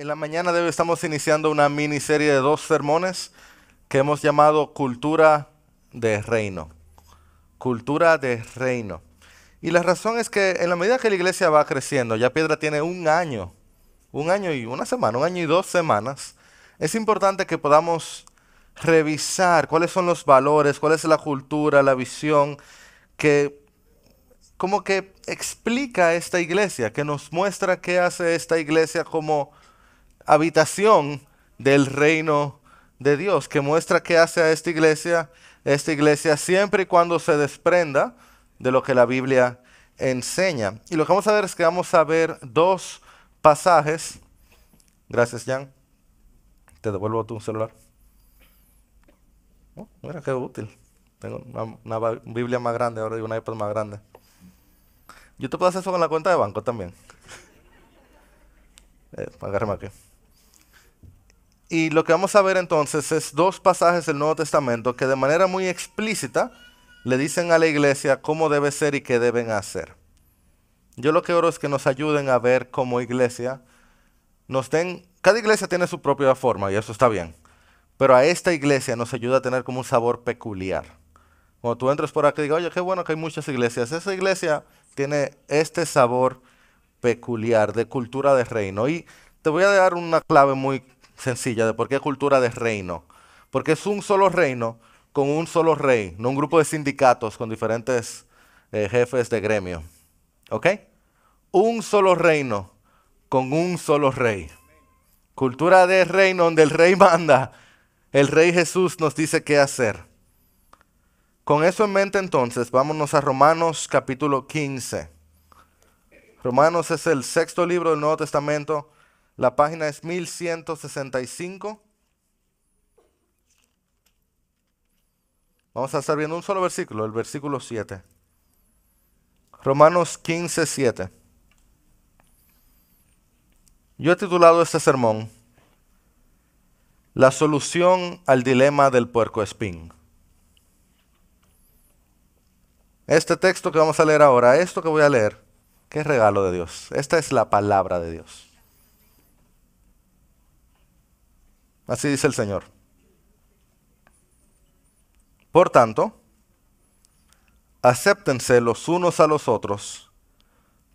En la mañana de hoy estamos iniciando una miniserie de dos sermones que hemos llamado Cultura de Reino. Cultura de Reino. Y la razón es que en la medida que la iglesia va creciendo, ya Piedra tiene un año, un año y una semana, un año y dos semanas, es importante que podamos revisar cuáles son los valores, cuál es la cultura, la visión que como que explica esta iglesia, que nos muestra qué hace esta iglesia como habitación del reino de Dios, que muestra que hace a esta iglesia, esta iglesia siempre y cuando se desprenda de lo que la Biblia enseña. Y lo que vamos a ver es que vamos a ver dos pasajes. Gracias, Jan. Te devuelvo tu celular. Oh, mira qué útil. Tengo una, Biblia más grande ahora y una iPad más grande. Yo te puedo hacer eso con la cuenta de banco también. Eh, aquí. Y lo que vamos a ver entonces es dos pasajes del Nuevo Testamento que de manera muy explícita le dicen a la iglesia cómo debe ser y qué deben hacer. Yo lo que oro es que nos ayuden a ver cómo iglesia, nos den, cada iglesia tiene su propia forma y eso está bien, pero a esta iglesia nos ayuda a tener como un sabor peculiar. Cuando tú entres por aquí, digas, oye, qué bueno que hay muchas iglesias. Esa iglesia tiene este sabor peculiar de cultura de reino. Y te voy a dar una clave muy sencilla de por qué cultura de reino. Porque es un solo reino con un solo rey, no un grupo de sindicatos con diferentes eh, jefes de gremio. ¿Ok? Un solo reino con un solo rey. Cultura de reino donde el rey manda. El rey Jesús nos dice qué hacer. Con eso en mente entonces, vámonos a Romanos capítulo 15. Romanos es el sexto libro del Nuevo Testamento la página es 1165. Vamos a estar viendo un solo versículo, el versículo 7. Romanos 15, 7. Yo he titulado este sermón La solución al dilema del puerco espín. Este texto que vamos a leer ahora, esto que voy a leer, qué regalo de Dios. Esta es la palabra de Dios. Así dice el Señor. Por tanto, acéptense los unos a los otros,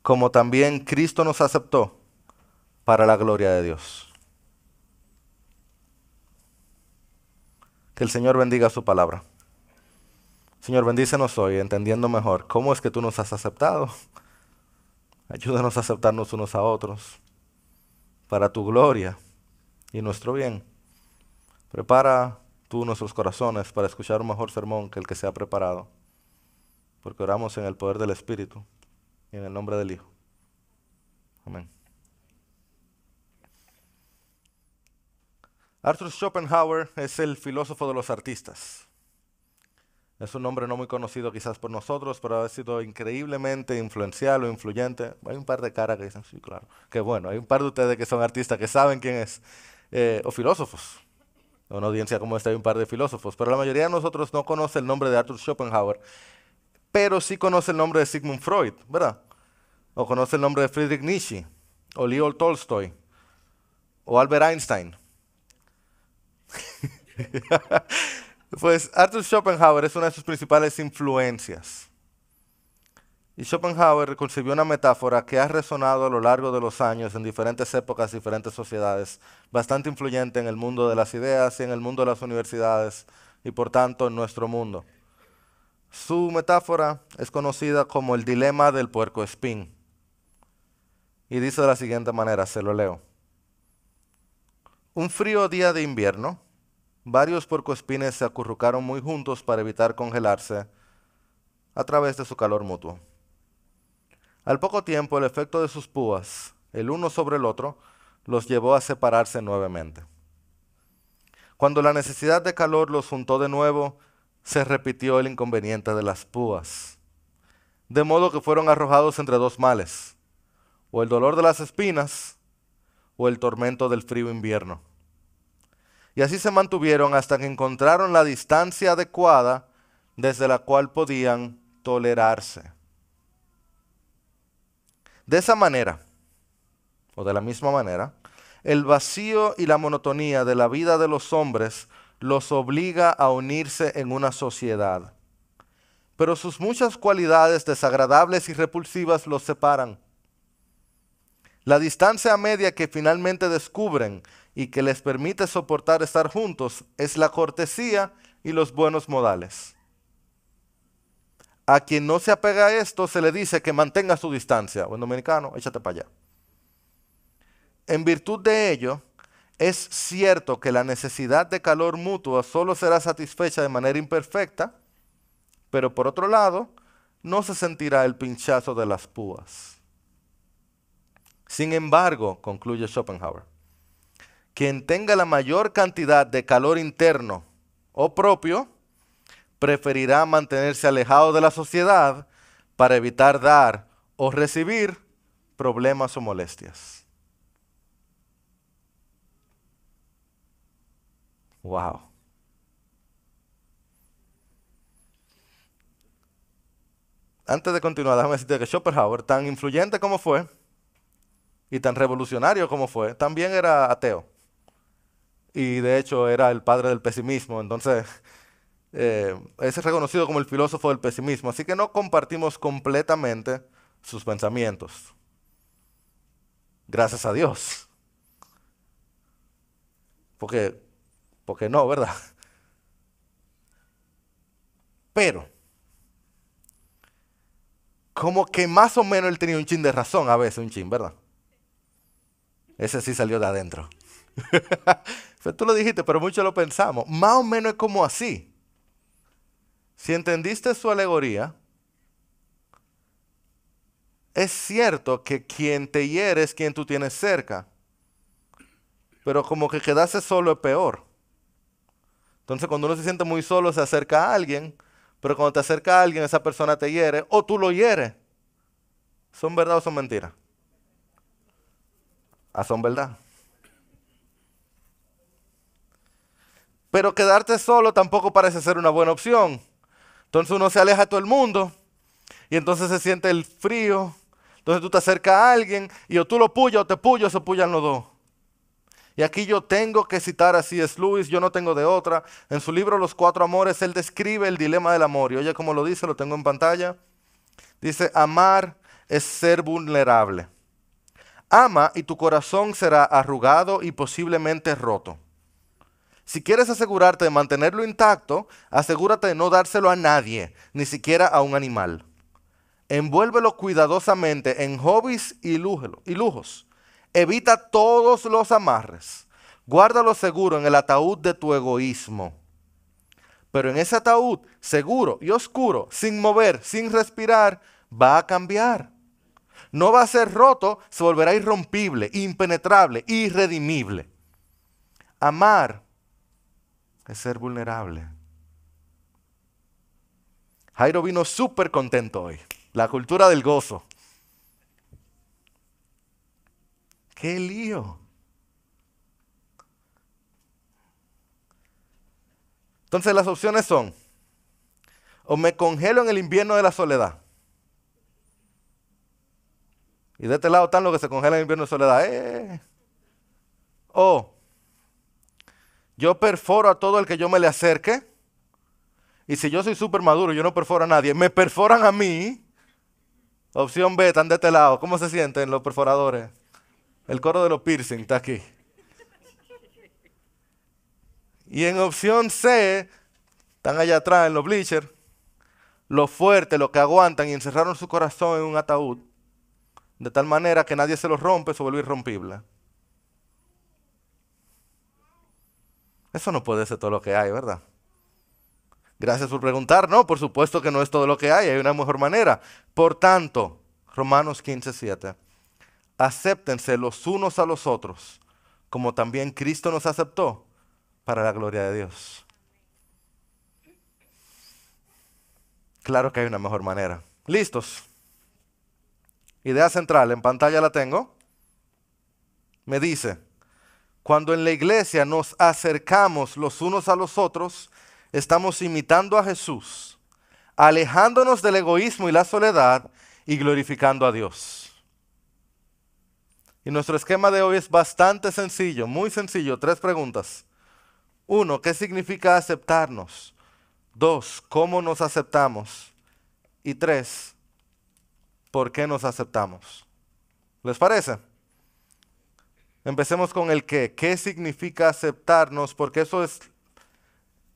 como también Cristo nos aceptó para la gloria de Dios. Que el Señor bendiga su palabra. Señor, bendícenos hoy, entendiendo mejor cómo es que tú nos has aceptado. Ayúdanos a aceptarnos unos a otros, para tu gloria y nuestro bien. Prepara tú nuestros corazones para escuchar un mejor sermón que el que se ha preparado, porque oramos en el poder del Espíritu y en el nombre del Hijo. Amén. Arthur Schopenhauer es el filósofo de los artistas. Es un nombre no muy conocido quizás por nosotros, pero ha sido increíblemente influencial o influyente. Hay un par de caras que dicen, sí, claro, que bueno, hay un par de ustedes que son artistas que saben quién es, eh, o filósofos. En una audiencia como esta hay un par de filósofos, pero la mayoría de nosotros no conoce el nombre de Arthur Schopenhauer, pero sí conoce el nombre de Sigmund Freud, ¿verdad? O conoce el nombre de Friedrich Nietzsche, o Leo Tolstoy, o Albert Einstein. pues Arthur Schopenhauer es una de sus principales influencias. Y Schopenhauer concibió una metáfora que ha resonado a lo largo de los años en diferentes épocas y diferentes sociedades, bastante influyente en el mundo de las ideas y en el mundo de las universidades y por tanto en nuestro mundo. Su metáfora es conocida como el dilema del puerco espín. Y dice de la siguiente manera, se lo leo. Un frío día de invierno, varios puercoespines se acurrucaron muy juntos para evitar congelarse a través de su calor mutuo. Al poco tiempo el efecto de sus púas, el uno sobre el otro, los llevó a separarse nuevamente. Cuando la necesidad de calor los juntó de nuevo, se repitió el inconveniente de las púas. De modo que fueron arrojados entre dos males, o el dolor de las espinas, o el tormento del frío invierno. Y así se mantuvieron hasta que encontraron la distancia adecuada desde la cual podían tolerarse. De esa manera, o de la misma manera, el vacío y la monotonía de la vida de los hombres los obliga a unirse en una sociedad. Pero sus muchas cualidades desagradables y repulsivas los separan. La distancia media que finalmente descubren y que les permite soportar estar juntos es la cortesía y los buenos modales. A quien no se apega a esto se le dice que mantenga su distancia. Buen dominicano, échate para allá. En virtud de ello, es cierto que la necesidad de calor mutuo solo será satisfecha de manera imperfecta, pero por otro lado, no se sentirá el pinchazo de las púas. Sin embargo, concluye Schopenhauer, quien tenga la mayor cantidad de calor interno o propio, preferirá mantenerse alejado de la sociedad para evitar dar o recibir problemas o molestias. Wow. Antes de continuar, déjame decirte que Schopenhauer, tan influyente como fue y tan revolucionario como fue, también era ateo. Y de hecho era el padre del pesimismo. Entonces, eh, es reconocido como el filósofo del pesimismo, así que no compartimos completamente sus pensamientos. Gracias a Dios. Porque, porque no, ¿verdad? Pero, como que más o menos él tenía un chin de razón a veces, un chin, ¿verdad? Ese sí salió de adentro. Tú lo dijiste, pero muchos lo pensamos. Más o menos es como así. Si entendiste su alegoría, es cierto que quien te hiere es quien tú tienes cerca, pero como que quedarse solo es peor. Entonces cuando uno se siente muy solo se acerca a alguien, pero cuando te acerca a alguien esa persona te hiere o tú lo hieres. ¿Son verdad o son mentiras? Ah, son verdad. Pero quedarte solo tampoco parece ser una buena opción. Entonces uno se aleja de todo el mundo y entonces se siente el frío. Entonces tú te acercas a alguien y o tú lo puyas o te puyas, se pullan los dos. Y aquí yo tengo que citar a es Lewis, yo no tengo de otra. En su libro Los Cuatro Amores, él describe el dilema del amor. Y oye, como lo dice, lo tengo en pantalla. Dice, amar es ser vulnerable. Ama y tu corazón será arrugado y posiblemente roto. Si quieres asegurarte de mantenerlo intacto, asegúrate de no dárselo a nadie, ni siquiera a un animal. Envuélvelo cuidadosamente en hobbies y, lujos. Evita todos los amarres. Guárdalo seguro en el ataúd de tu egoísmo. Pero en ese ataúd, seguro y oscuro, sin mover, sin respirar, va a cambiar. No va a ser roto, se volverá irrompible, impenetrable, irredimible. Amar es ser vulnerable. Jairo vino súper contento hoy. La cultura del gozo. ¡Qué lío! Entonces las opciones son, o me congelo en el invierno de la soledad. Y de este lado están los que se congelan en el invierno de soledad. Eh. O yo perforo a todo el que yo me le acerque. Y si yo soy súper maduro, yo no perforo a nadie. Me perforan a mí. Opción B, están de este lado. ¿Cómo se sienten los perforadores? El coro de los piercing está aquí. Y en opción C, están allá atrás en los bleachers, los fuertes, los que aguantan y encerraron su corazón en un ataúd, de tal manera que nadie se los rompe, se vuelve irrompible. Eso no puede ser todo lo que hay, ¿verdad? Gracias por preguntar. No, por supuesto que no es todo lo que hay, hay una mejor manera. Por tanto, Romanos 15, 7, acéptense los unos a los otros, como también Cristo nos aceptó para la gloria de Dios. Claro que hay una mejor manera. ¿Listos? Idea central, en pantalla la tengo. Me dice, cuando en la iglesia nos acercamos los unos a los otros, estamos imitando a Jesús, alejándonos del egoísmo y la soledad y glorificando a Dios. Y nuestro esquema de hoy es bastante sencillo, muy sencillo. Tres preguntas. Uno, ¿qué significa aceptarnos? Dos, ¿cómo nos aceptamos? Y tres, ¿por qué nos aceptamos? ¿Les parece? Empecemos con el qué. ¿Qué significa aceptarnos? Porque eso es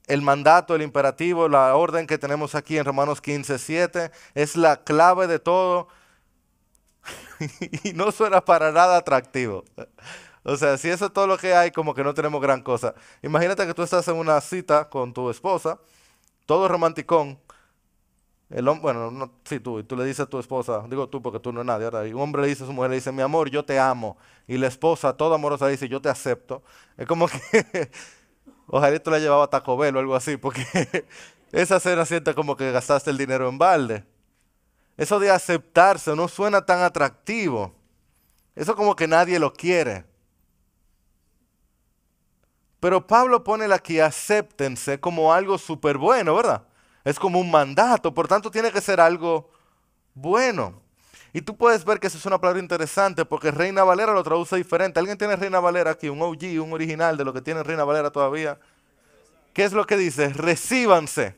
el mandato, el imperativo, la orden que tenemos aquí en Romanos 15, 7. Es la clave de todo. y no suena para nada atractivo. O sea, si eso es todo lo que hay, como que no tenemos gran cosa. Imagínate que tú estás en una cita con tu esposa, todo romanticón, el hombre, bueno, no, sí, tú, y tú le dices a tu esposa, digo tú porque tú no es nadie, ahora, y un hombre le dice a su mujer, le dice, mi amor, yo te amo, y la esposa, toda amorosa, dice, yo te acepto, es como que, ojalá tú le llevaba a Taco o algo así, porque esa cena siente como que gastaste el dinero en balde. Eso de aceptarse no suena tan atractivo, eso como que nadie lo quiere. Pero Pablo pone aquí, acéptense como algo súper bueno, ¿verdad? Es como un mandato, por tanto tiene que ser algo bueno. Y tú puedes ver que eso es una palabra interesante porque Reina Valera lo traduce diferente. ¿Alguien tiene Reina Valera aquí? Un OG, un original de lo que tiene Reina Valera todavía. ¿Qué es lo que dice? Recíbanse.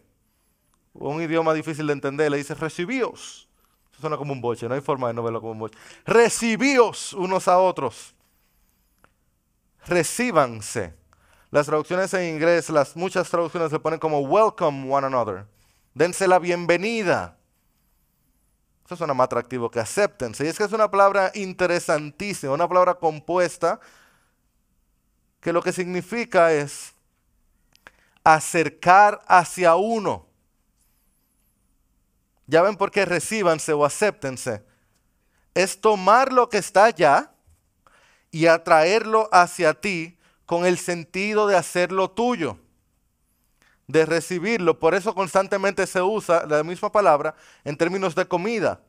Un idioma difícil de entender. Le dice recibíos. Eso suena como un boche. No hay forma de no verlo como un boche. Recibíos unos a otros. Recíbanse. Las traducciones en inglés, las muchas traducciones se ponen como welcome one another. Dense la bienvenida. Eso suena más atractivo que acéptense. Y es que es una palabra interesantísima, una palabra compuesta que lo que significa es acercar hacia uno. Ya ven por qué recíbanse o acéptense. Es tomar lo que está allá y atraerlo hacia ti con el sentido de hacerlo tuyo, de recibirlo. Por eso constantemente se usa la misma palabra en términos de comida.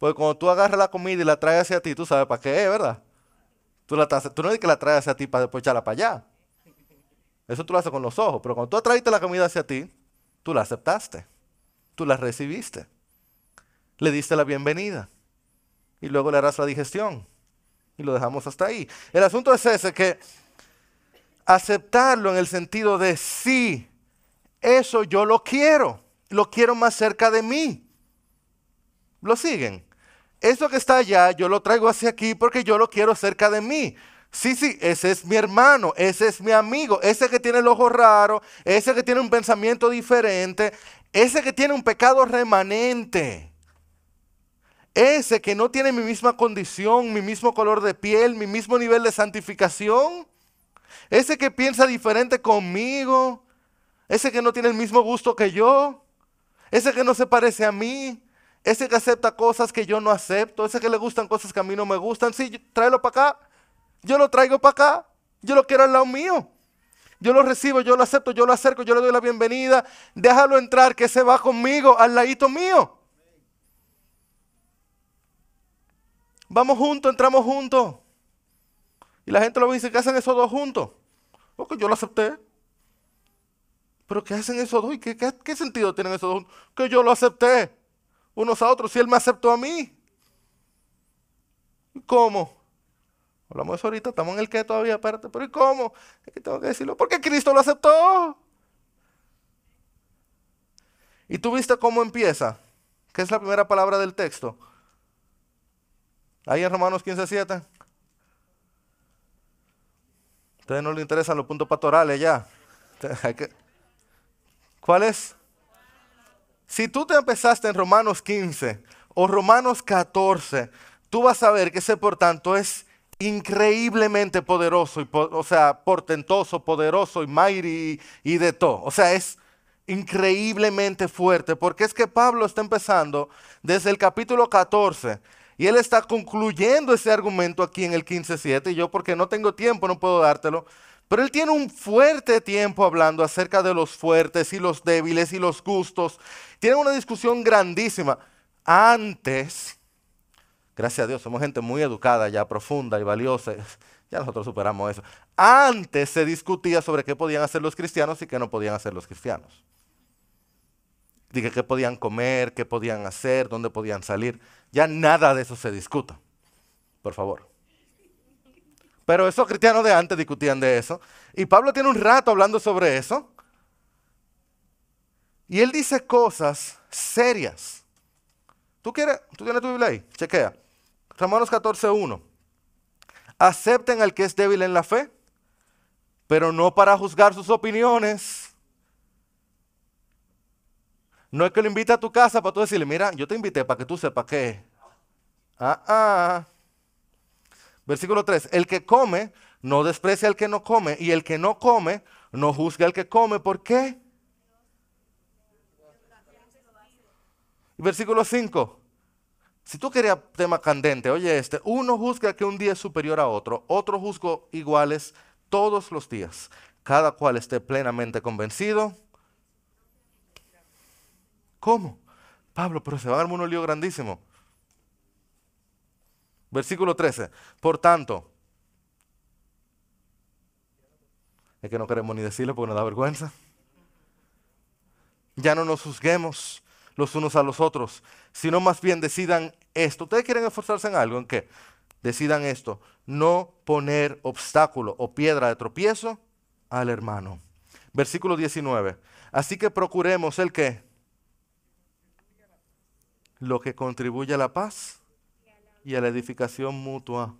Porque cuando tú agarras la comida y la traes hacia ti, tú sabes para qué es, ¿verdad? Tú, la tú no es que la traes hacia ti para después echarla para allá. Eso tú lo haces con los ojos. Pero cuando tú atraíste la comida hacia ti, tú la aceptaste. Tú la recibiste. Le diste la bienvenida. Y luego le harás la digestión. Y lo dejamos hasta ahí. El asunto es ese que aceptarlo en el sentido de sí, eso yo lo quiero, lo quiero más cerca de mí. ¿Lo siguen? Eso que está allá, yo lo traigo hacia aquí porque yo lo quiero cerca de mí. Sí, sí, ese es mi hermano, ese es mi amigo, ese que tiene el ojo raro, ese que tiene un pensamiento diferente, ese que tiene un pecado remanente, ese que no tiene mi misma condición, mi mismo color de piel, mi mismo nivel de santificación ese que piensa diferente conmigo, ese que no tiene el mismo gusto que yo, ese que no se parece a mí, ese que acepta cosas que yo no acepto, ese que le gustan cosas que a mí no me gustan, sí, tráelo para acá, yo lo traigo para acá, yo lo quiero al lado mío. Yo lo recibo, yo lo acepto, yo lo acerco, yo le doy la bienvenida. Déjalo entrar, que se va conmigo, al ladito mío. Vamos juntos, entramos juntos. Y la gente lo dice, ¿qué hacen esos dos juntos? Porque yo lo acepté. ¿Pero qué hacen esos dos? ¿Y qué, sentido tienen esos dos juntos? Que yo lo acepté. Unos a otros, si él me aceptó a mí. ¿Y cómo? Hablamos de eso ahorita, estamos en el que todavía, aparte. ¿Pero y cómo? Es tengo que decirlo, porque Cristo lo aceptó. Y tú viste cómo empieza, que es la primera palabra del texto. Ahí en Romanos 15, 7. Ustedes no le interesan los puntos pastorales ya. ¿Cuál es? Si tú te empezaste en Romanos 15 o Romanos 14, tú vas a ver que ese por tanto es increíblemente poderoso, y, o sea, portentoso, poderoso y mighty y de todo. O sea, es increíblemente fuerte, porque es que Pablo está empezando desde el capítulo 14 y él está concluyendo ese argumento aquí en el 15.7, y yo porque no tengo tiempo no puedo dártelo, pero él tiene un fuerte tiempo hablando acerca de los fuertes y los débiles y los gustos. Tiene una discusión grandísima. Antes, gracias a Dios, somos gente muy educada ya, profunda y valiosa. Ya nosotros superamos eso. Antes se discutía sobre qué podían hacer los cristianos y qué no podían hacer los cristianos. Dije qué podían comer, qué podían hacer, dónde podían salir. Ya nada de eso se discuta. Por favor. Pero esos cristianos de antes discutían de eso. Y Pablo tiene un rato hablando sobre eso. Y él dice cosas serias. ¿Tú quieres? ¿Tú tienes tu Biblia ahí? Chequea. Romanos 14, 1. Acepten al que es débil en la fe, pero no para juzgar sus opiniones no es que lo invite a tu casa para tú decirle, mira, yo te invité para que tú sepas qué Ah, ah. Versículo 3. El que come no desprecia al que no come, y el que no come no juzga al que come. ¿Por qué? Versículo 5. Si tú querías tema candente, oye este, uno juzga que un día es superior a otro, otro juzgo iguales todos los días, cada cual esté plenamente convencido ¿Cómo? Pablo, pero se va a armar un lío grandísimo. Versículo 13. Por tanto, es que no queremos ni decirle porque nos da vergüenza. Ya no nos juzguemos los unos a los otros, sino más bien decidan esto. ¿Ustedes quieren esforzarse en algo? ¿En qué? Decidan esto. No poner obstáculo o piedra de tropiezo al hermano. Versículo 19. Así que procuremos el que lo que contribuye a la paz y a la edificación mutua.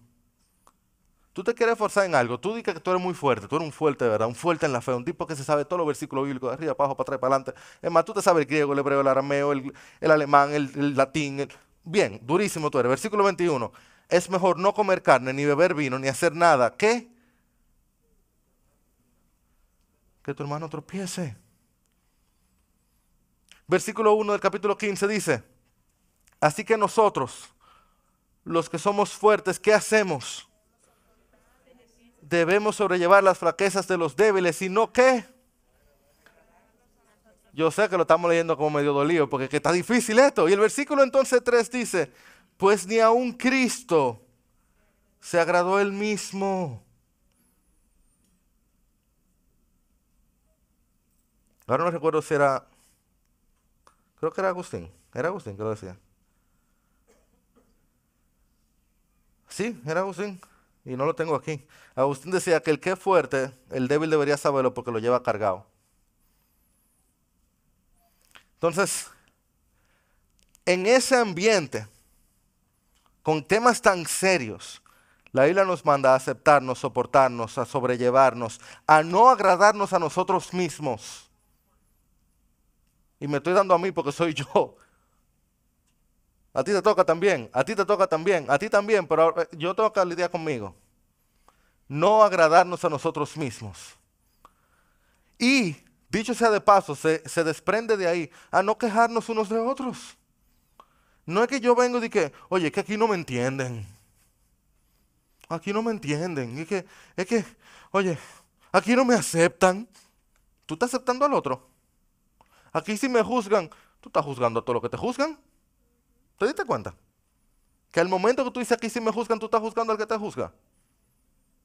Tú te quieres forzar en algo, tú dices que tú eres muy fuerte, tú eres un fuerte, ¿verdad? Un fuerte en la fe, un tipo que se sabe todos los versículos bíblicos, de arriba, abajo, para atrás, para adelante. Es más, tú te sabes el griego, el hebreo, el arameo, el, alemán, el, latín. Bien, durísimo tú eres. Versículo 21. Es mejor no comer carne, ni beber vino, ni hacer nada ¿Qué? que tu hermano tropiece. Versículo 1 del capítulo 15 dice, Así que nosotros, los que somos fuertes, ¿qué hacemos? Debemos sobrellevar las fraquezas de los débiles, y no qué. Yo sé que lo estamos leyendo como medio dolido, porque que está difícil esto. Y el versículo entonces 3 dice, pues ni aun Cristo se agradó él mismo. Ahora no recuerdo si era, creo que era Agustín, era Agustín que lo decía. Sí, era Agustín. Y no lo tengo aquí. Agustín decía que el que es fuerte, el débil debería saberlo porque lo lleva cargado. Entonces, en ese ambiente, con temas tan serios, la Biblia nos manda a aceptarnos, soportarnos, a sobrellevarnos, a no agradarnos a nosotros mismos. Y me estoy dando a mí porque soy yo a ti te toca también, a ti te toca también, a ti también, pero eh, yo tengo que lidiar conmigo. No agradarnos a nosotros mismos. Y, dicho sea de paso, se, desprende de ahí a no quejarnos unos de otros. No es que yo vengo y que, oye, es que aquí no me entienden. Aquí no me entienden. Es que, es que, oye, aquí no me aceptan. Tú estás aceptando al otro. Aquí si me juzgan, tú estás juzgando a todo lo que te juzgan. Dite cuenta? Que al momento que tú dices aquí si me juzgan, tú estás juzgando al que te juzga.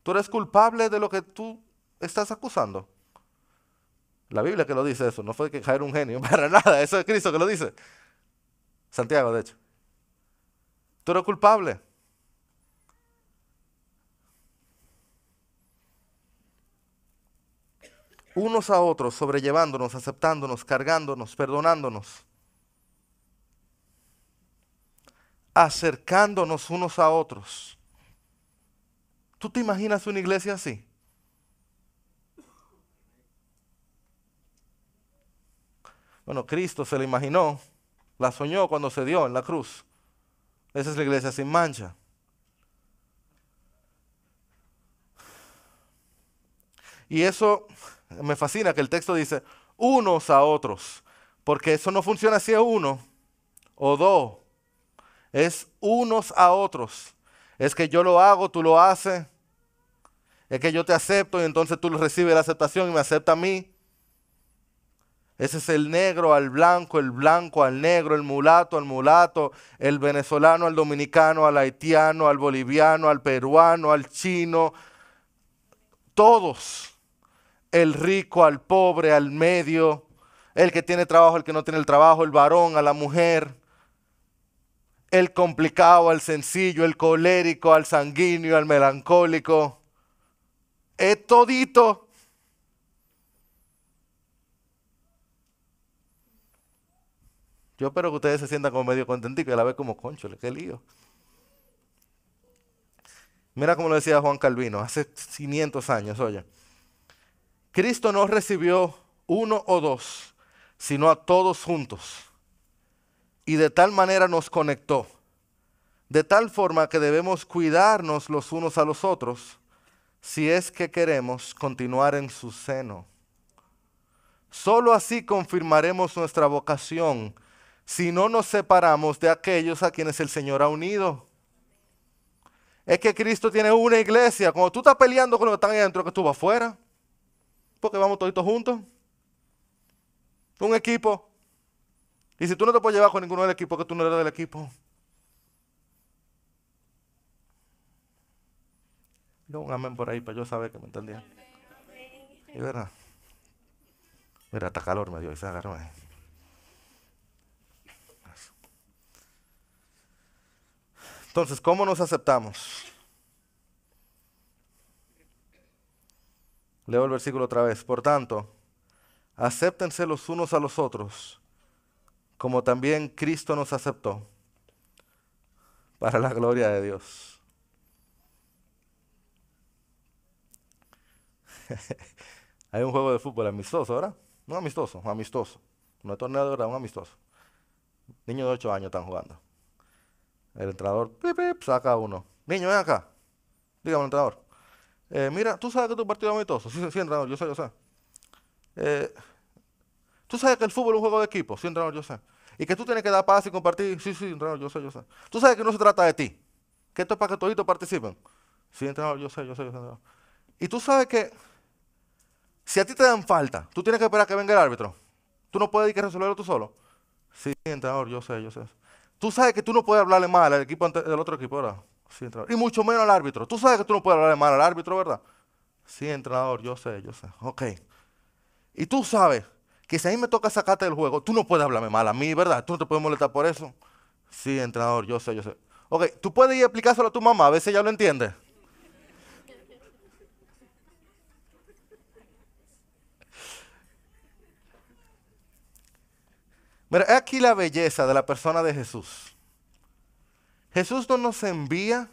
Tú eres culpable de lo que tú estás acusando. La Biblia que lo dice eso, no fue que caer un genio, para nada, eso es Cristo que lo dice. Santiago, de hecho. Tú eres culpable. Unos a otros, sobrellevándonos, aceptándonos, cargándonos, perdonándonos. acercándonos unos a otros. ¿Tú te imaginas una iglesia así? Bueno, Cristo se la imaginó, la soñó cuando se dio en la cruz. Esa es la iglesia sin mancha. Y eso me fascina que el texto dice unos a otros, porque eso no funciona si es uno o dos es unos a otros. Es que yo lo hago, tú lo haces. Es que yo te acepto y entonces tú recibes la aceptación y me acepta a mí. Ese es el negro al blanco, el blanco al negro, el mulato al mulato, el venezolano al dominicano, al haitiano, al boliviano, al peruano, al chino. Todos. El rico al pobre, al medio. El que tiene trabajo, el que no tiene el trabajo, el varón a la mujer el complicado, al sencillo, el colérico, al sanguíneo, al melancólico. Es todito. Yo espero que ustedes se sientan como medio contentitos y la ve como concho, qué lío. Mira como lo decía Juan Calvino hace 500 años, oye. Cristo no recibió uno o dos, sino a todos juntos y de tal manera nos conectó, de tal forma que debemos cuidarnos los unos a los otros si es que queremos continuar en su seno. Solo así confirmaremos nuestra vocación si no nos separamos de aquellos a quienes el Señor ha unido. Es que Cristo tiene una iglesia. Cuando tú estás peleando con los que están adentro, que tú vas afuera. Porque vamos todos juntos. Un equipo. Y si tú no te puedes llevar con ninguno del equipo, que tú no eres del equipo. Yo un amén por ahí para yo saber que me entendían. Y verdad. Mira, hasta calor me dio y se agarró. Entonces, ¿cómo nos aceptamos? Leo el versículo otra vez. Por tanto, acéptense los unos a los otros como también Cristo nos aceptó para la gloria de Dios. Hay un juego de fútbol amistoso, ¿verdad? No amistoso, amistoso. No es torneo de verdad, un amistoso. Niños de 8 años están jugando. El entrenador saca uno. Niño, ven acá. Dígame, entrenador. Eh, mira, tú sabes que tu partido es amistoso. Sí, sí, entrenador, yo sé, yo sé. Eh, Tú sabes que el fútbol es un juego de equipo, sí, entrenador, yo sé. Y que tú tienes que dar paz y compartir, sí, sí, entrenador, yo sé, yo sé. Tú sabes que no se trata de ti, que esto es para que todos participen. Sí, entrenador, yo sé, yo sé, yo sé. Y tú sabes que si a ti te dan falta, tú tienes que esperar a que venga el árbitro. Tú no puedes ir que resolverlo tú solo. Sí, entrenador, yo sé, yo sé. Tú sabes que tú no puedes hablarle mal al equipo del otro equipo, ¿verdad? Sí, entrenador. Y mucho menos al árbitro. Tú sabes que tú no puedes hablarle mal al árbitro, ¿verdad? Sí, entrenador, yo sé, yo sé. Ok. Y tú sabes que si a mí me toca sacarte del juego, tú no puedes hablarme mal a mí, ¿verdad? Tú no te puedes molestar por eso. Sí, entrenador, yo sé, yo sé. Ok, tú puedes ir a explicárselo a tu mamá, a veces ya lo entiende. Mira, aquí la belleza de la persona de Jesús. Jesús no nos envía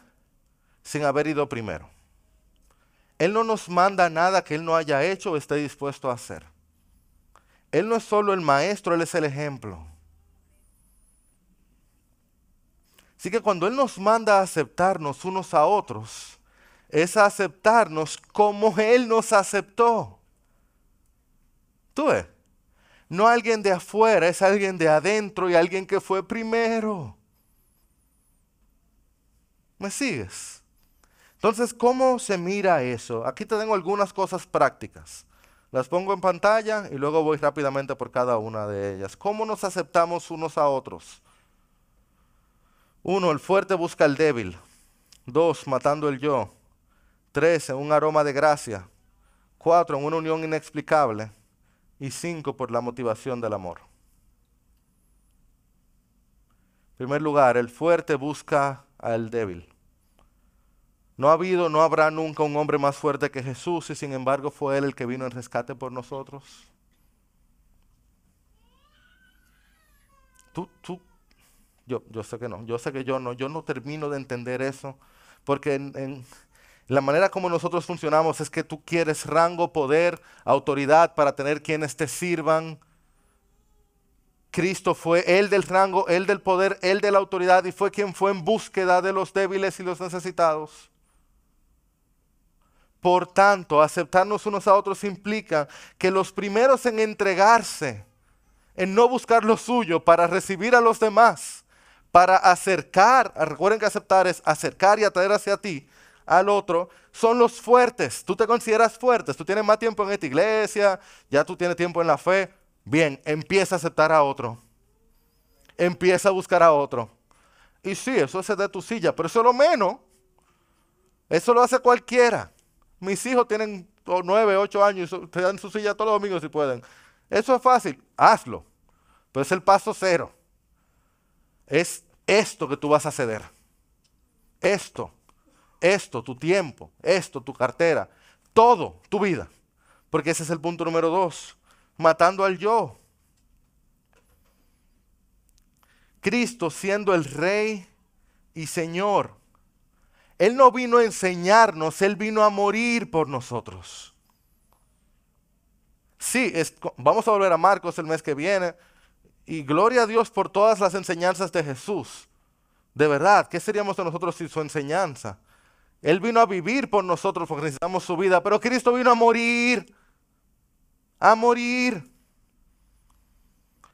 sin haber ido primero. Él no nos manda nada que Él no haya hecho o esté dispuesto a hacer. Él no es solo el maestro, Él es el ejemplo. Así que cuando Él nos manda a aceptarnos unos a otros, es aceptarnos como Él nos aceptó. ¿Tú ves? No alguien de afuera, es alguien de adentro y alguien que fue primero. ¿Me sigues? Entonces, ¿cómo se mira eso? Aquí te tengo algunas cosas prácticas. Las pongo en pantalla y luego voy rápidamente por cada una de ellas. ¿Cómo nos aceptamos unos a otros? Uno, El fuerte busca al débil. Dos, Matando el yo. Tres, En un aroma de gracia. Cuatro, En una unión inexplicable. Y cinco, Por la motivación del amor. En primer lugar, el fuerte busca al débil. No ha habido, no habrá nunca un hombre más fuerte que Jesús y sin embargo fue Él el que vino en rescate por nosotros. Tú, tú, yo, yo sé que no, yo sé que yo no, yo no termino de entender eso porque en, la manera como nosotros funcionamos es que tú quieres rango, poder, autoridad para tener quienes te sirvan. Cristo fue el del rango, el del poder, el de la autoridad y fue quien fue en búsqueda de los débiles y los necesitados. Por tanto, aceptarnos unos a otros implica que los primeros en entregarse, en no buscar lo suyo para recibir a los demás, para acercar, recuerden que aceptar es acercar y atraer hacia ti al otro, son los fuertes. Tú te consideras fuerte, tú tienes más tiempo en esta iglesia, ya tú tienes tiempo en la fe. Bien, empieza a aceptar a otro. Empieza a buscar a otro. Y sí, eso es de tu silla, pero eso es lo menos. Eso lo hace cualquiera. Mis hijos tienen nueve, ocho años y se dan su silla todos los domingos si pueden. Eso es fácil, hazlo. Pero es el paso cero. Es esto que tú vas a ceder. Esto, esto, tu tiempo, esto, tu cartera, todo, tu vida. Porque ese es el punto número dos, matando al yo. Cristo siendo el rey y Señor él no vino a enseñarnos, Él vino a morir por nosotros. Sí, vamos a volver a Marcos el mes que viene. Y gloria a Dios por todas las enseñanzas de Jesús. De verdad, ¿qué seríamos de nosotros sin su enseñanza? Él vino a vivir por nosotros porque necesitamos su vida, pero Cristo vino a morir. A morir.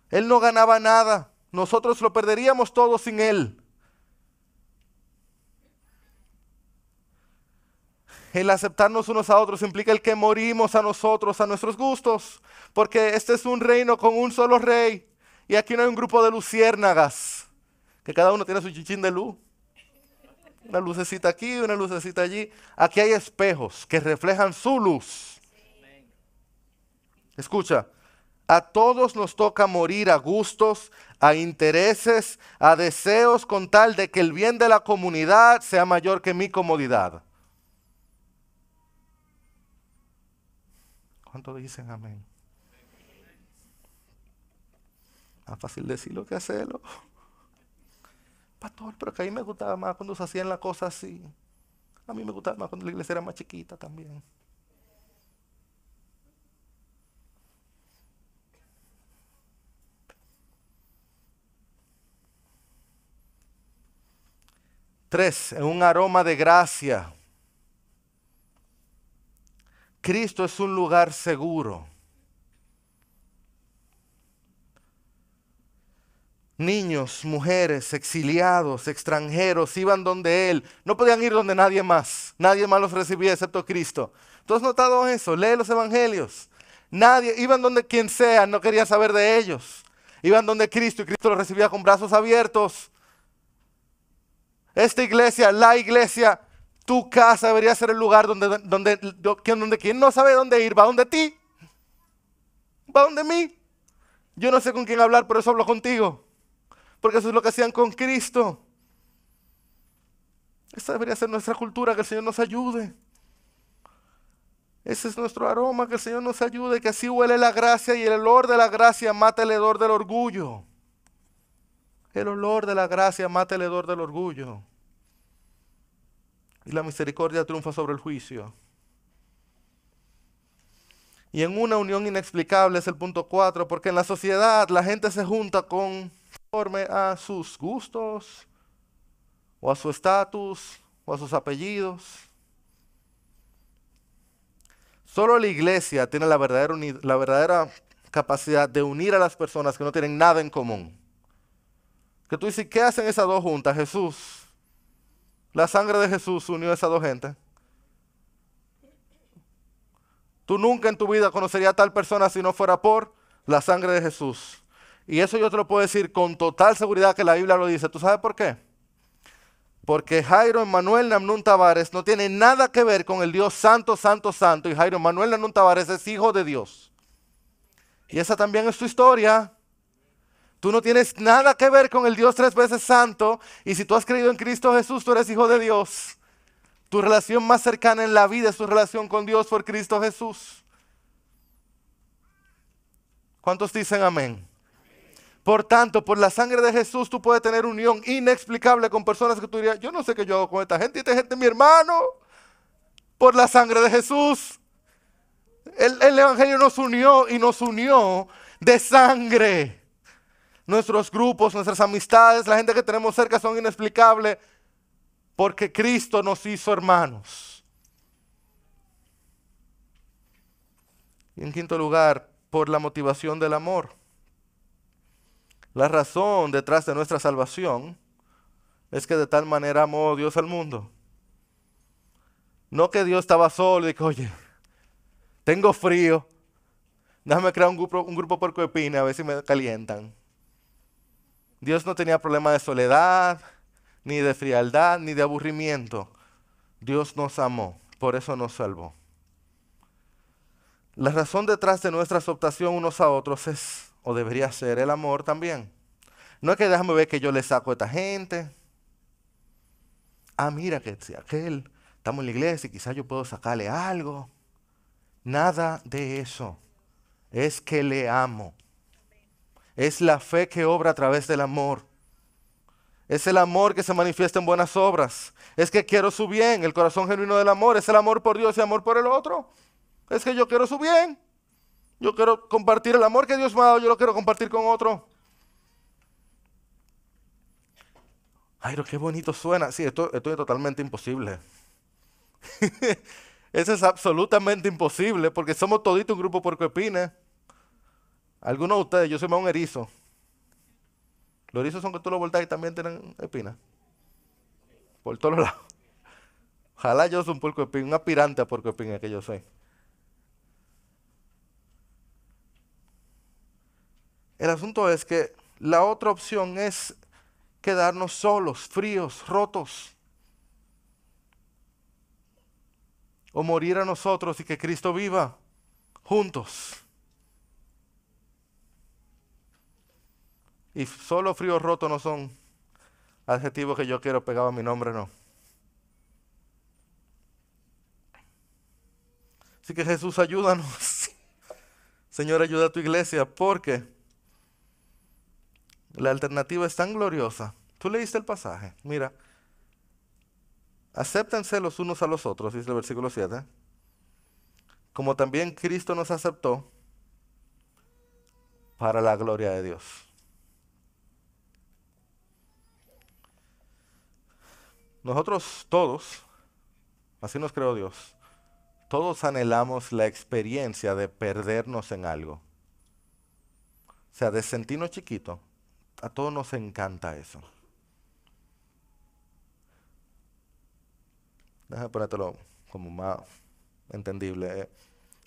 Él no ganaba nada. Nosotros lo perderíamos todo sin Él. El aceptarnos unos a otros implica el que morimos a nosotros, a nuestros gustos, porque este es un reino con un solo rey. Y aquí no hay un grupo de luciérnagas, que cada uno tiene su chichín de luz. Una lucecita aquí, una lucecita allí. Aquí hay espejos que reflejan su luz. Escucha, a todos nos toca morir a gustos, a intereses, a deseos, con tal de que el bien de la comunidad sea mayor que mi comodidad. ¿Cuánto dicen amén? Más fácil decirlo que hacerlo. Pastor, pero que a mí me gustaba más cuando se hacían las cosas así. A mí me gustaba más cuando la iglesia era más chiquita también. Tres, en un aroma de gracia. Cristo es un lugar seguro. Niños, mujeres, exiliados, extranjeros, iban donde Él. No podían ir donde nadie más. Nadie más los recibía excepto Cristo. ¿Tú has notado eso? Lee los evangelios. Nadie, iban donde quien sea, no quería saber de ellos. Iban donde Cristo y Cristo los recibía con brazos abiertos. Esta iglesia, la iglesia, tu casa debería ser el lugar donde, donde, quien no sabe dónde ir va donde ti, va donde mí. Yo no sé con quién hablar, por eso hablo contigo. Porque eso es lo que hacían con Cristo. Esa debería ser nuestra cultura, que el Señor nos ayude. Ese es nuestro aroma, que el Señor nos ayude, que así huele la gracia y el olor de la gracia mata el hedor del orgullo. El olor de la gracia mata el hedor del orgullo y la misericordia triunfa sobre el juicio. Y en una unión inexplicable es el punto 4, porque en la sociedad la gente se junta conforme a sus gustos, o a su estatus, o a sus apellidos. Solo la iglesia tiene la verdadera, la verdadera capacidad de unir a las personas que no tienen nada en común. Que tú dices, ¿qué hacen esas dos juntas, Jesús? La sangre de Jesús unió a esas dos gentes. Tú nunca en tu vida conocerías a tal persona si no fuera por la sangre de Jesús. Y eso yo te lo puedo decir con total seguridad que la Biblia lo dice. ¿Tú sabes por qué? Porque Jairo Manuel Namnun Tavares no tiene nada que ver con el Dios Santo, Santo, Santo. Y Jairo Manuel Namnun Tavares es hijo de Dios. Y esa también es su historia. Tú no tienes nada que ver con el Dios tres veces santo. Y si tú has creído en Cristo Jesús, tú eres hijo de Dios. Tu relación más cercana en la vida es tu relación con Dios por Cristo Jesús. ¿Cuántos dicen amén? Por tanto, por la sangre de Jesús tú puedes tener unión inexplicable con personas que tú dirías, yo no sé qué yo hago con esta gente, y esta gente es mi hermano. Por la sangre de Jesús. El, el Evangelio nos unió y nos unió de sangre nuestros grupos, nuestras amistades, la gente que tenemos cerca son inexplicables porque Cristo nos hizo hermanos. Y en quinto lugar, por la motivación del amor. La razón detrás de nuestra salvación es que de tal manera amó Dios al mundo. No que Dios estaba solo y dijo, oye, tengo frío, déjame crear un grupo, un grupo porco de a ver si me calientan. Dios no tenía problema de soledad, ni de frialdad, ni de aburrimiento. Dios nos amó, por eso nos salvó. La razón detrás de nuestra aceptación unos a otros es, o debería ser, el amor también. No es que déjame ver que yo le saco a esta gente. Ah, mira que si aquel, estamos en la iglesia y quizás yo puedo sacarle algo. Nada de eso. Es que le amo. Es la fe que obra a través del amor. Es el amor que se manifiesta en buenas obras. Es que quiero su bien, el corazón genuino del amor. Es el amor por Dios y amor por el otro. Es que yo quiero su bien. Yo quiero compartir el amor que Dios me ha dado, yo lo quiero compartir con otro. Ay, pero qué bonito suena. Sí, esto, es totalmente imposible. Eso es absolutamente imposible porque somos todito un grupo opine algunos de ustedes, yo soy más un erizo. Los erizos son que tú los volteas y también tienen espina. Por todos lados. Ojalá yo soy un puerco pina, un aspirante a de que yo soy. El asunto es que la otra opción es quedarnos solos, fríos, rotos. O morir a nosotros y que Cristo viva juntos. Y solo frío roto no son adjetivos que yo quiero pegar a mi nombre, no. Así que Jesús, ayúdanos. Señor, ayuda a tu iglesia porque la alternativa es tan gloriosa. Tú leíste el pasaje. Mira, acéptense los unos a los otros, dice el versículo 7. Como también Cristo nos aceptó para la gloria de Dios. Nosotros todos, así nos creó Dios, todos anhelamos la experiencia de perdernos en algo. O sea, de sentirnos chiquitos, a todos nos encanta eso. Déjame ponértelo como más entendible. ¿eh?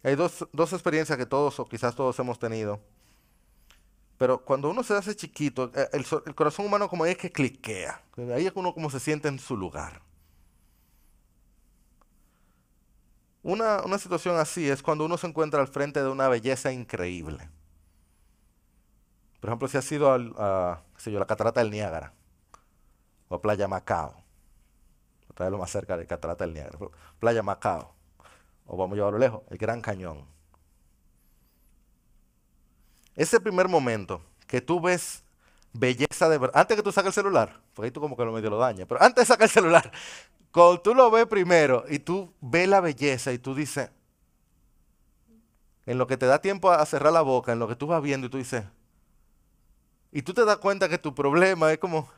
Hay dos experiencias que todos o quizás todos hemos tenido pero cuando uno se hace chiquito, eh, el, corazón humano como ahí es que cliquea. Ahí es uno como se siente en su lugar. Una, situación así es cuando uno se encuentra al frente de una belleza increíble. Por ejemplo, si has ido a, la catarata del Niágara o Playa Macao. lo más cerca de Catarata del Niágara. Playa Macao. O vamos a llevarlo lejos, el Gran Cañón. Ese primer momento que tú ves belleza de verdad, antes que tú saques el celular, porque ahí tú como que lo medio lo daña, pero antes de sacar el celular, cuando tú lo ves primero y tú ves la belleza y tú dices, en lo que te da tiempo a cerrar la boca, en lo que tú vas viendo y tú dices, y tú te das cuenta que tu problema es como...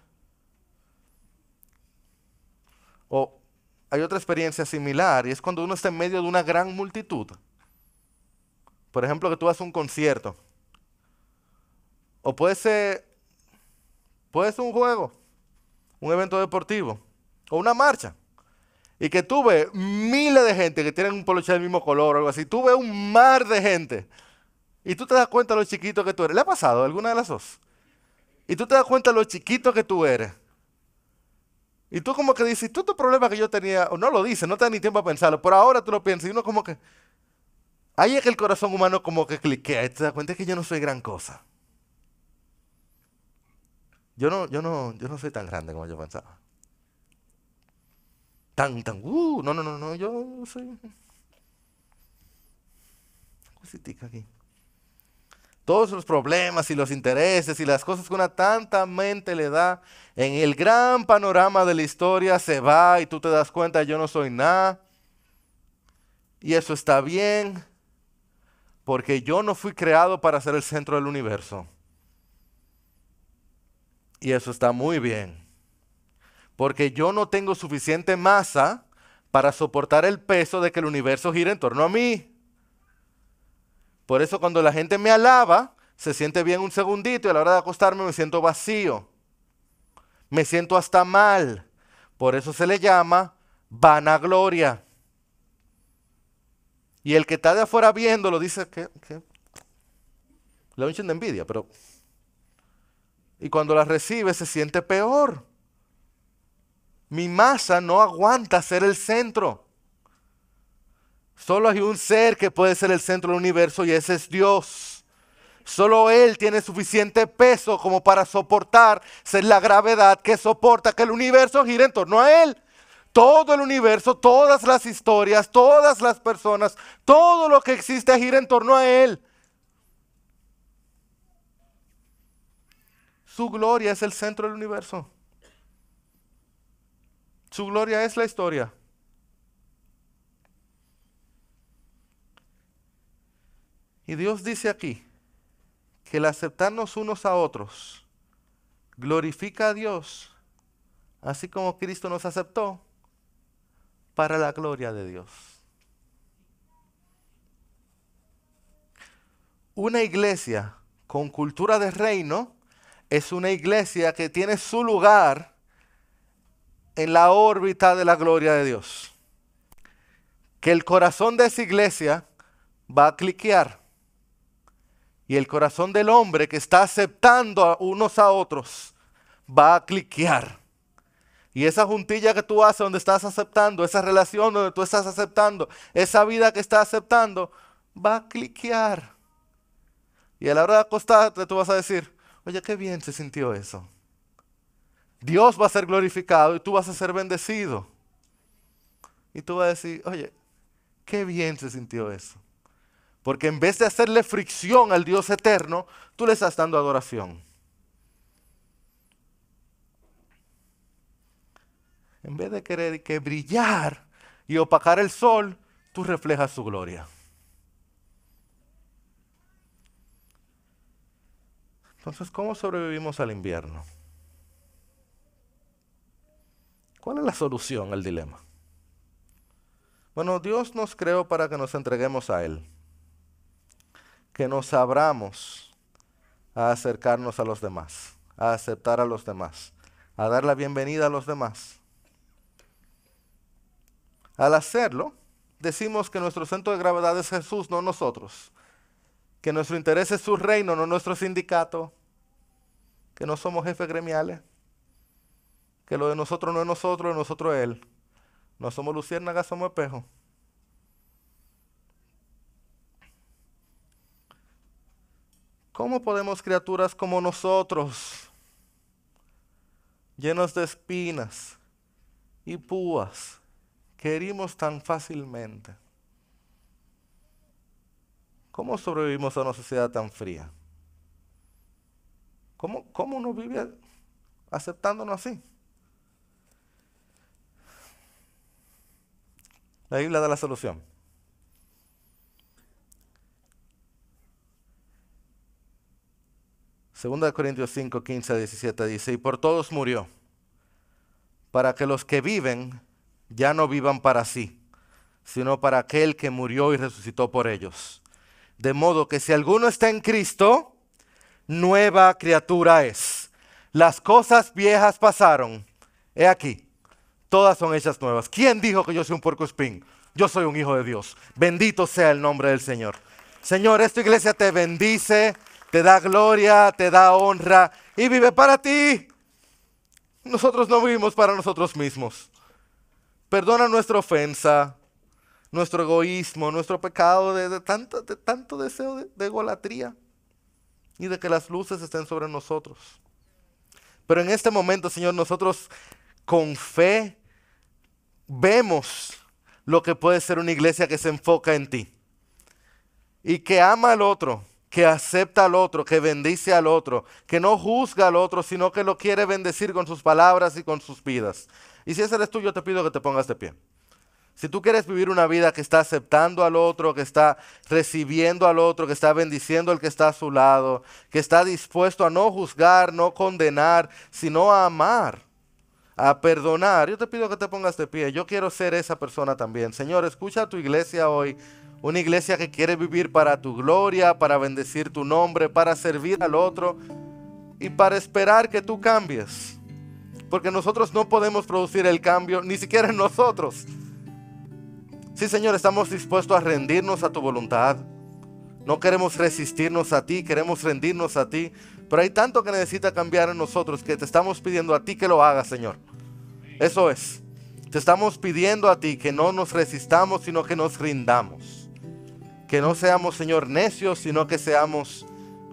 O hay otra experiencia similar y es cuando uno está en medio de una gran multitud. Por ejemplo, que tú vas a un concierto o puede ser, puede ser un juego, un evento deportivo, o una marcha. Y que tú ves miles de gente que tienen un poloche del mismo color o algo así. Tú ves un mar de gente. Y tú te das cuenta de lo chiquito que tú eres. ¿Le ha pasado alguna de las dos? Y tú te das cuenta de lo chiquito que tú eres. Y tú como que dices, tú tu problema que yo tenía, o no lo dices, no te da ni tiempo a pensarlo, pero ahora tú lo piensas y uno como que... Ahí es que el corazón humano como que cliquea y te das cuenta que yo no soy gran cosa. Yo no, yo no, yo no soy tan grande como yo pensaba. Tan, tan, uh, no, no, no, no, yo soy. Cositica aquí. Todos los problemas y los intereses y las cosas que una tanta mente le da en el gran panorama de la historia se va y tú te das cuenta, yo no soy nada. Y eso está bien, porque yo no fui creado para ser el centro del universo. Y eso está muy bien. Porque yo no tengo suficiente masa para soportar el peso de que el universo gire en torno a mí. Por eso cuando la gente me alaba, se siente bien un segundito y a la hora de acostarme me siento vacío. Me siento hasta mal. Por eso se le llama vanagloria. Y el que está de afuera viéndolo dice que, que... le de envidia, pero y cuando las recibe se siente peor. Mi masa no aguanta ser el centro. Solo hay un ser que puede ser el centro del universo y ese es Dios. Solo Él tiene suficiente peso como para soportar ser la gravedad que soporta que el universo gire en torno a Él. Todo el universo, todas las historias, todas las personas, todo lo que existe gira en torno a Él. Su gloria es el centro del universo. Su gloria es la historia. Y Dios dice aquí que el aceptarnos unos a otros glorifica a Dios, así como Cristo nos aceptó, para la gloria de Dios. Una iglesia con cultura de reino es una iglesia que tiene su lugar en la órbita de la gloria de Dios. Que el corazón de esa iglesia va a cliquear. Y el corazón del hombre que está aceptando a unos a otros va a cliquear. Y esa juntilla que tú haces donde estás aceptando, esa relación donde tú estás aceptando, esa vida que estás aceptando, va a cliquear. Y a la hora de acostarte tú vas a decir, Oye, qué bien se sintió eso. Dios va a ser glorificado y tú vas a ser bendecido. Y tú vas a decir, oye, qué bien se sintió eso. Porque en vez de hacerle fricción al Dios eterno, tú le estás dando adoración. En vez de querer que brillar y opacar el sol, tú reflejas su gloria. Entonces, ¿cómo sobrevivimos al invierno? ¿Cuál es la solución al dilema? Bueno, Dios nos creó para que nos entreguemos a Él, que nos abramos a acercarnos a los demás, a aceptar a los demás, a dar la bienvenida a los demás. Al hacerlo, decimos que nuestro centro de gravedad es Jesús, no nosotros, que nuestro interés es su reino, no nuestro sindicato, que no somos jefes gremiales, que lo de nosotros no es nosotros, de nosotros es él. No somos luciérnagas, somos espejo ¿Cómo podemos criaturas como nosotros, llenos de espinas y púas, que herimos tan fácilmente? ¿Cómo sobrevivimos a una sociedad tan fría? ¿Cómo, uno vive aceptándonos así? La Biblia da la solución. Segunda de Corintios 5, 15 a 17 dice, y por todos murió, para que los que viven ya no vivan para sí, sino para aquel que murió y resucitó por ellos. De modo que si alguno está en Cristo, nueva criatura es. Las cosas viejas pasaron. He aquí, todas son hechas nuevas. ¿Quién dijo que yo soy un espín? Yo soy un hijo de Dios. Bendito sea el nombre del Señor. Señor, esta iglesia te bendice, te da gloria, te da honra y vive para ti. Nosotros no vivimos para nosotros mismos. Perdona nuestra ofensa, nuestro egoísmo, nuestro pecado de, tanto, tanto, deseo de, de y de que las luces estén sobre nosotros. Pero en este momento, Señor, nosotros con fe vemos lo que puede ser una iglesia que se enfoca en ti y que ama al otro, que acepta al otro, que bendice al otro, que no juzga al otro, sino que lo quiere bendecir con sus palabras y con sus vidas. Y si ese eres tú, yo te pido que te pongas de pie. Si tú quieres vivir una vida que está aceptando al otro, que está recibiendo al otro, que está bendiciendo al que está a su lado, que está dispuesto a no juzgar, no condenar, sino a amar, a perdonar, yo te pido que te pongas de pie. Yo quiero ser esa persona también. Señor, escucha a tu iglesia hoy. Una iglesia que quiere vivir para tu gloria, para bendecir tu nombre, para servir al otro y para esperar que tú cambies. Porque nosotros no podemos producir el cambio, ni siquiera en nosotros. Sí, Señor, estamos dispuestos a rendirnos a tu voluntad. No queremos resistirnos a ti, queremos rendirnos a ti. Pero hay tanto que necesita cambiar en nosotros que te estamos pidiendo a ti que lo hagas, Señor. Eso es. Te estamos pidiendo a ti que no nos resistamos, sino que nos rindamos. Que no seamos, Señor, necios, sino que seamos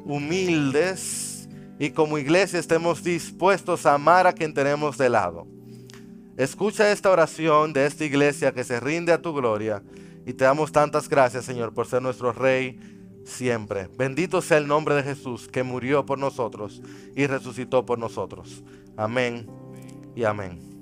humildes y como iglesia estemos dispuestos a amar a quien tenemos de lado. Escucha esta oración de esta iglesia que se rinde a tu gloria y te damos tantas gracias, Señor, por ser nuestro Rey siempre. Bendito sea el nombre de Jesús que murió por nosotros y resucitó por nosotros. Amén y amén.